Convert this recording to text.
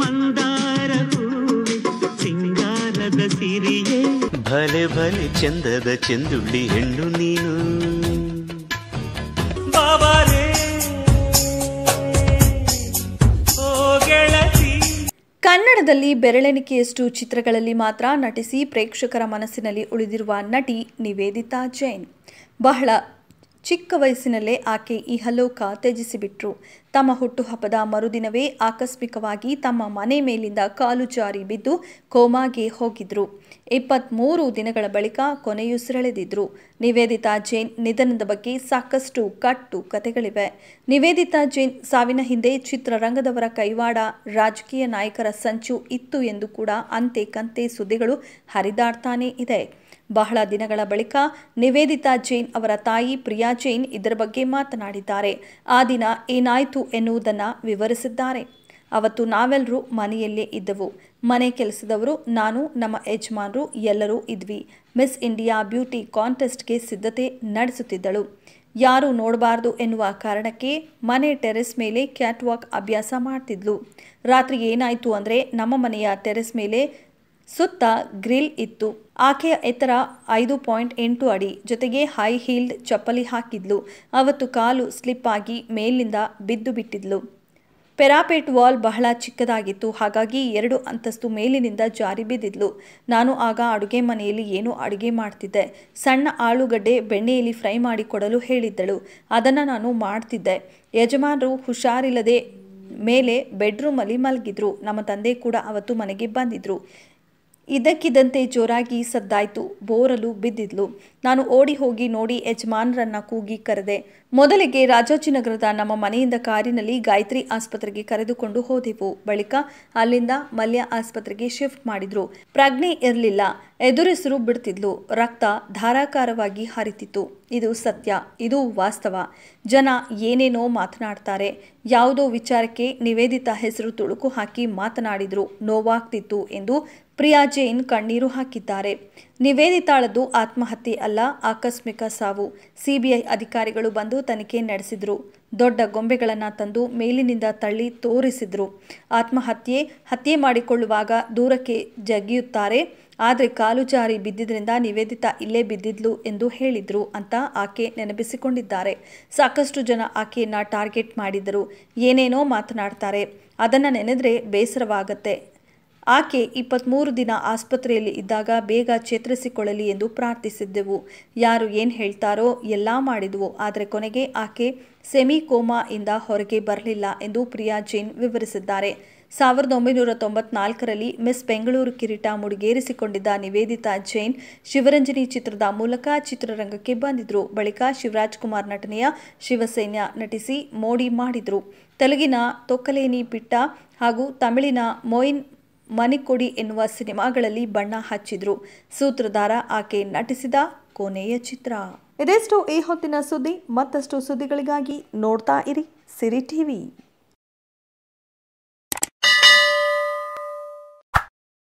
ಮಂದಾರ ಭಲೆ ಭಲೆ ಚಂದದ ಚಂದುಳ್ಳಿ ಹೆಣ್ಣು ನೀನು ಕನ್ನಡದಲ್ಲಿ ಬೆರಳೆಣಿಕೆಯಷ್ಟು ಚಿತ್ರಗಳಲ್ಲಿ ಮಾತ್ರ ನಟಿಸಿ ಪ್ರೇಕ್ಷಕರ ಮನಸ್ಸಿನಲ್ಲಿ ಉಳಿದಿರುವ ನಟಿ ನಿವೇದಿತಾ ಜೈನ್ ಬಹಳ ಚಿಕ್ಕ ವಯಸ್ಸಿನಲ್ಲೇ ಆಕೆ ಇಹಲೋಕ ತ್ಯಜಿಸಿಬಿಟ್ರು ತಮ್ಮ ಹುಟ್ಟುಹಬ್ಬದ ಮರುದಿನವೇ ಆಕಸ್ಮಿಕವಾಗಿ ತಮ್ಮ ಮನೆ ಮೇಲಿಂದ ಕಾಲು ಜಾರಿ ಬಿದ್ದು ಕೋಮಾಗೆ ಹೋಗಿದ್ರು ಇಪ್ಪತ್ತ್ಮೂರು ದಿನಗಳ ಬಳಿಕ ಕೊನೆಯುಸಿರೆಳೆದಿದ್ರು ನಿವೇದಿತಾ ಜೈನ್ ನಿಧನದ ಬಗ್ಗೆ ಸಾಕಷ್ಟು ಕಟ್ಟು ಕಥೆಗಳಿವೆ ನಿವೇದಿತಾ ಜೈನ್ ಸಾವಿನ ಹಿಂದೆ ಚಿತ್ರರಂಗದವರ ಕೈವಾಡ ರಾಜಕೀಯ ನಾಯಕರ ಸಂಚು ಇತ್ತು ಎಂದು ಕೂಡ ಅಂತೆ ಕಂತೆ ಸುದ್ದಿಗಳು ಹರಿದಾಡ್ತಾನೇ ಇದೆ ಬಹಳ ದಿನಗಳ ಬಳಿಕ ನಿವೇದಿತಾ ಜೈನ್ ಅವರ ತಾಯಿ ಪ್ರಿಯಾ ಜೈನ್ ಇದರ ಬಗ್ಗೆ ಮಾತನಾಡಿದ್ದಾರೆ ಆ ದಿನ ಏನಾಯಿತು ಎನ್ನುವುದನ್ನು ವಿವರಿಸಿದ್ದಾರೆ ಅವತ್ತು ನಾವೆಲ್ಲರೂ ಮನೆಯಲ್ಲೇ ಇದ್ದವು ಮನೆ ಕೆಲಸದವರು ನಾನು ನಮ್ಮ ಯಜಮಾನರು ಎಲ್ಲರೂ ಇದ್ವಿ ಮಿಸ್ ಇಂಡಿಯಾ ಬ್ಯೂಟಿ ಕಾಂಟೆಸ್ಟ್ಗೆ ಸಿದ್ಧತೆ ನಡೆಸುತ್ತಿದ್ದಳು ಯಾರು ನೋಡಬಾರ್ದು ಎನ್ನುವ ಕಾರಣಕ್ಕೆ ಮನೆ ಟೆರೆಸ್ ಮೇಲೆ ಕ್ಯಾಟ್ವಾಕ್ ಅಭ್ಯಾಸ ಮಾಡ್ತಿದ್ಲು ರಾತ್ರಿ ಏನಾಯಿತು ಅಂದರೆ ನಮ್ಮ ಮನೆಯ ಟೆರೆಸ್ ಮೇಲೆ ಸುತ್ತ ಗ್ರಿಲ್ ಇತ್ತು ಆಕೆಯ ಎತ್ತರ ಐದು ಪಾಯಿಂಟ್ ಎಂಟು ಅಡಿ ಜೊತೆಗೆ ಹೈ ಹೀಲ್ಡ್ ಚಪ್ಪಲಿ ಹಾಕಿದ್ಲು ಅವತ್ತು ಕಾಲು ಸ್ಲಿಪ್ ಆಗಿ ಮೇಲಿಂದ ಬಿದ್ದು ಬಿಟ್ಟಿದ್ಲು ಪೆರಾಪೇಟ್ ವಾಲ್ ಬಹಳ ಚಿಕ್ಕದಾಗಿತ್ತು ಹಾಗಾಗಿ ಎರಡು ಅಂತಸ್ತು ಮೇಲಿನಿಂದ ಜಾರಿ ಬಿದ್ದಿದ್ಲು ನಾನು ಆಗ ಅಡುಗೆ ಮನೆಯಲ್ಲಿ ಏನೂ ಅಡುಗೆ ಮಾಡ್ತಿದ್ದೆ ಸಣ್ಣ ಆಲೂಗಡ್ಡೆ ಬೆಣ್ಣೆಯಲ್ಲಿ ಫ್ರೈ ಮಾಡಿ ಕೊಡಲು ಹೇಳಿದ್ದಳು ಅದನ್ನು ನಾನು ಮಾಡ್ತಿದ್ದೆ ಯಜಮಾನರು ಹುಷಾರಿಲ್ಲದೆ ಮೇಲೆ ಬೆಡ್ರೂಮಲ್ಲಿ ಮಲಗಿದ್ರು ನಮ್ಮ ತಂದೆ ಕೂಡ ಅವತ್ತು ಮನೆಗೆ ಬಂದಿದ್ರು ಇದಕ್ಕಿದ್ದಂತೆ ಜೋರಾಗಿ ಸದ್ದಾಯ್ತು ಬೋರಲು ಬಿದ್ದಿದ್ಲು ನಾನು ಓಡಿ ಹೋಗಿ ನೋಡಿ ಯಜಮಾನ್ರನ್ನ ಕೂಗಿ ಕರೆದೆ ಮೊದಲಿಗೆ ರಾಜಾಜಿನಗರದ ನಮ್ಮ ಮನೆಯಿಂದ ಕಾರಿನಲ್ಲಿ ಗಾಯತ್ರಿ ಆಸ್ಪತ್ರೆಗೆ ಕರೆದುಕೊಂಡು ಹೋದೆವು ಬಳಿಕ ಅಲ್ಲಿಂದ ಮಲ್ಯ ಆಸ್ಪತ್ರೆಗೆ ಶಿಫ್ಟ್ ಮಾಡಿದ್ರು ಪ್ರಜ್ಞೆ ಇರಲಿಲ್ಲ ಎದುರಿಸರು ಬಿಡ್ತಿದ್ಲು ರಕ್ತ ಧಾರಾಕಾರವಾಗಿ ಹರಿತಿತ್ತು ಇದು ಸತ್ಯ ಇದು ವಾಸ್ತವ ಜನ ಏನೇನೋ ಮಾತನಾಡ್ತಾರೆ ಯಾವುದೋ ವಿಚಾರಕ್ಕೆ ನಿವೇದಿತ ಹೆಸರು ತುಳುಕು ಹಾಕಿ ಮಾತನಾಡಿದ್ರು ನೋವಾಗ್ತಿತ್ತು ಎಂದು ಪ್ರಿಯಾ ಜೈನ್ ಕಣ್ಣೀರು ಹಾಕಿದ್ದಾರೆ ನಿವೇದಿತಾಳದು ಆತ್ಮಹತ್ಯೆ ಅಲ್ಲ ಆಕಸ್ಮಿಕ ಸಾವು ಸಿಬಿಐ ಅಧಿಕಾರಿಗಳು ಬಂದು ತನಿಖೆ ನಡೆಸಿದ್ರು ದೊಡ್ಡ ಗೊಂಬೆಗಳನ್ನು ತಂದು ಮೇಲಿನಿಂದ ತಳ್ಳಿ ತೋರಿಸಿದ್ರು ಆತ್ಮಹತ್ಯೆ ಹತ್ಯೆ ಮಾಡಿಕೊಳ್ಳುವಾಗ ದೂರಕ್ಕೆ ಜಗಿಯುತ್ತಾರೆ ಆದರೆ ಕಾಲು ಜಾರಿ ಬಿದ್ದಿದ್ದರಿಂದ ನಿವೇದಿತಾ ಇಲ್ಲೇ ಬಿದ್ದಿದ್ಲು ಎಂದು ಹೇಳಿದರು ಅಂತ ಆಕೆ ನೆನಪಿಸಿಕೊಂಡಿದ್ದಾರೆ ಸಾಕಷ್ಟು ಜನ ಆಕೆಯನ್ನು ಟಾರ್ಗೆಟ್ ಮಾಡಿದರು ಏನೇನೋ ಮಾತನಾಡ್ತಾರೆ ಅದನ್ನು ನೆನೆದ್ರೆ ಬೇಸರವಾಗತ್ತೆ ಆಕೆ ಇಪ್ಪತ್ತ್ಮೂರು ದಿನ ಆಸ್ಪತ್ರೆಯಲ್ಲಿ ಇದ್ದಾಗ ಬೇಗ ಚೇತರಿಸಿಕೊಳ್ಳಲಿ ಎಂದು ಪ್ರಾರ್ಥಿಸಿದ್ದೆವು ಯಾರು ಏನು ಹೇಳ್ತಾರೋ ಎಲ್ಲ ಮಾಡಿದವು ಆದರೆ ಕೊನೆಗೆ ಆಕೆ ಸೆಮಿ ಇಂದ ಹೊರಗೆ ಬರಲಿಲ್ಲ ಎಂದು ಪ್ರಿಯಾ ಜೈನ್ ವಿವರಿಸಿದ್ದಾರೆ ಸಾವಿರದ ಒಂಬೈನೂರ ತೊಂಬತ್ನಾಲ್ಕರಲ್ಲಿ ಮಿಸ್ ಬೆಂಗಳೂರು ಕಿರೀಟ ಮುಡಿಗೇರಿಸಿಕೊಂಡಿದ್ದ ನಿವೇದಿತಾ ಜೈನ್ ಶಿವರಂಜನಿ ಚಿತ್ರದ ಮೂಲಕ ಚಿತ್ರರಂಗಕ್ಕೆ ಬಂದಿದ್ರು ಬಳಿಕ ಶಿವರಾಜ್ ಕುಮಾರ್ ನಟನೆಯ ಶಿವಸೈನ್ಯ ನಟಿಸಿ ಮೋಡಿ ಮಾಡಿದರು ತೆಲುಗಿನ ತೊಕ್ಕಲೇನಿ ಪಿಟ್ಟ ಹಾಗೂ ತಮಿಳಿನ ಮೊಯಿನ್ ಮನೆ ಕೊಡಿ ಎನ್ನುವ ಸಿನಿಮಾಗಳಲ್ಲಿ ಬಣ್ಣ ಹಚ್ಚಿದ್ರು ಸೂತ್ರಧಾರ ಆಕೆ ನಟಿಸಿದ ಕೊನೆಯ ಚಿತ್ರ ಇದೆಷ್ಟು ಈ ಹೊತ್ತಿನ ಸುದ್ದಿ ಮತ್ತಷ್ಟು ಸುದ್ದಿಗಳಿಗಾಗಿ ನೋಡ್ತಾ ಇರಿ ಸಿರಿ ಟಿವಿ